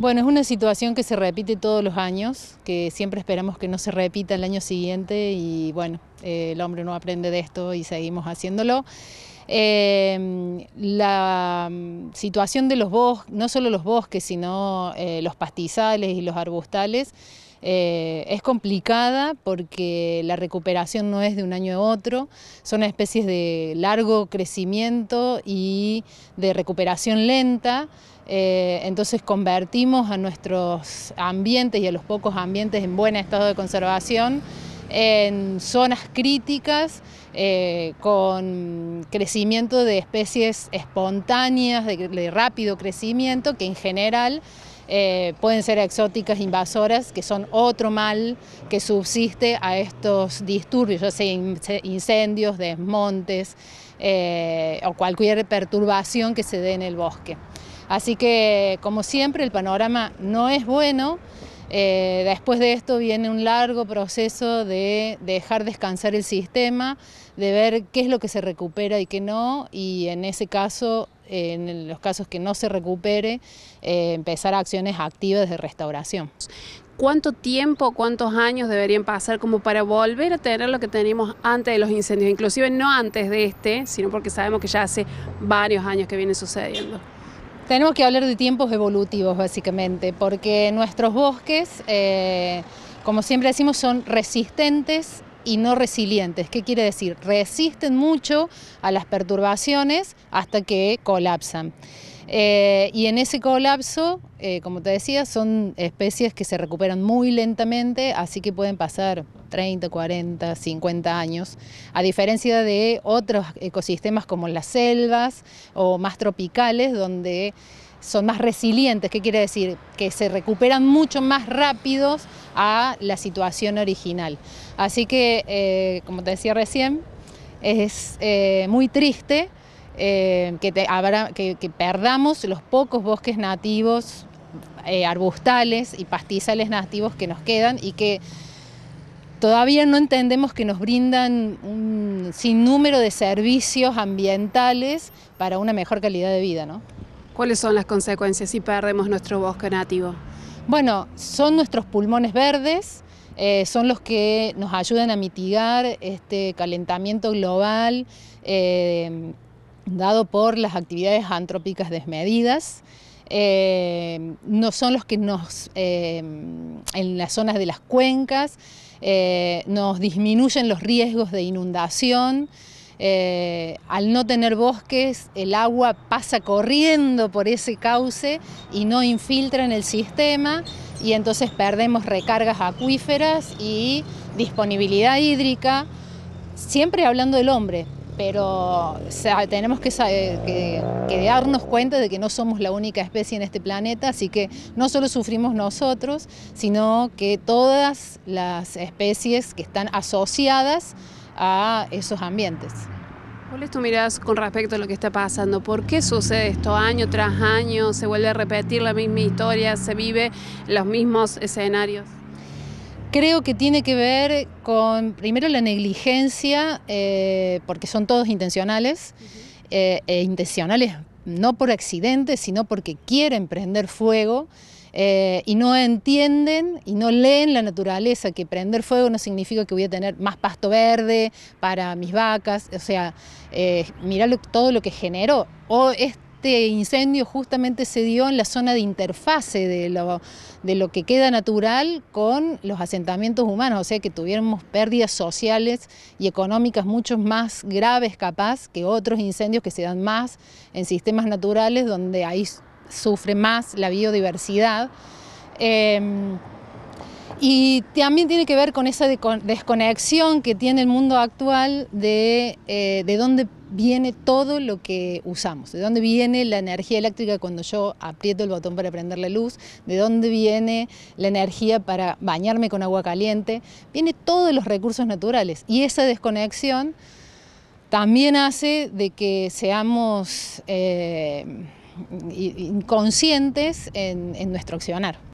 Bueno, es una situación que se repite todos los años, que siempre esperamos que no se repita el año siguiente y bueno, eh, el hombre no aprende de esto y seguimos haciéndolo. Em, la mm, situación de los bosques, no solo los bosques, sino eh, los pastizales y los arbustales, eh, es complicada porque la recuperación no es de un año a otro, son especies de largo crecimiento y de recuperación lenta, eh, entonces convertimos a nuestros ambientes y a los pocos ambientes en buen estado de conservación en zonas críticas eh, con crecimiento de especies espontáneas, de rápido crecimiento, que en general eh, pueden ser exóticas invasoras, que son otro mal que subsiste a estos disturbios, ya sea incendios, desmontes eh, o cualquier perturbación que se dé en el bosque. Así que, como siempre, el panorama no es bueno. Eh, después de esto viene un largo proceso de, dejar descansar el sistema, de ver qué es lo que se recupera y qué no, y en ese caso, en los casos que no se recupere, eh, empezar acciones activas de restauración. ¿Cuánto tiempo, cuántos años deberían pasar como para volver a tener lo que teníamos antes de los incendios? Inclusive no antes de este, sino porque sabemos que ya hace varios años que viene sucediendo. Tenemos que hablar de tiempos evolutivos, básicamente, porque nuestros bosques, eh, como siempre decimos, son resistentes y no resilientes. ¿Qué quiere decir? Resisten mucho a las perturbaciones hasta que colapsan. Eh, y en ese colapso, eh, como te decía, son especies que se recuperan muy lentamente, así que pueden pasar 30, 40, 50 años, a diferencia de otros ecosistemas como las selvas o más tropicales, donde son más resilientes, ¿qué quiere decir? Que se recuperan mucho más rápidos a la situación original. Así que, eh, como te decía recién, es muy triste eh, que, perdamos los pocos bosques nativos, eh, arbustales y pastizales nativos que nos quedan y que todavía no entendemos que nos brindan un sinnúmero de servicios ambientales para una mejor calidad de vida. ¿Cuáles son las consecuencias si perdemos nuestro bosque nativo? Bueno, son nuestros pulmones verdes, eh, son los que nos ayudan a mitigar este calentamiento global dado por las actividades antrópicas desmedidas, eh, no son los que nos, eh, en las zonas de las cuencas, eh, nos disminuyen los riesgos de inundación. al no tener bosques, el agua pasa corriendo por ese cauce y no infiltra en el sistema y entonces perdemos recargas acuíferas y disponibilidad hídrica, siempre hablando del hombre, pero tenemos eh, que, darnos cuenta de que no somos la única especie en este planeta, así que no solo sufrimos nosotros, sino que todas las especies que están asociadas a esos ambientes. ¿Cuál es tu con respecto a lo que está pasando? ¿Por qué sucede esto año tras año? ¿Se vuelve a repetir la misma historia? ¿Se vive los mismos escenarios? Creo que tiene que ver con, primero, la negligencia, eh, porque son todos intencionales, eh, e intencionales no por accidente, sino porque quieren prender fuego. Eh, y no entienden y no leen la naturaleza, que prender fuego no significa que voy a tener más pasto verde para mis vacas, o sea, mirar todo lo que generó, o es este incendio justamente se dio en la zona de interfase de lo, de lo que queda natural con los asentamientos humanos, o sea que tuviéramos pérdidas sociales y económicas mucho más graves capaz que otros incendios que se dan más en sistemas naturales donde ahí sufre más la biodiversidad. Em, y también tiene que ver con esa desconexión que tiene el mundo actual de, eh, de dónde viene todo lo que usamos, de dónde viene la energía eléctrica cuando yo aprieto el botón para prender la luz, de dónde viene la energía para bañarme con agua caliente, viene todos los recursos naturales y esa desconexión también hace de que seamos eh, inconscientes en nuestro accionar.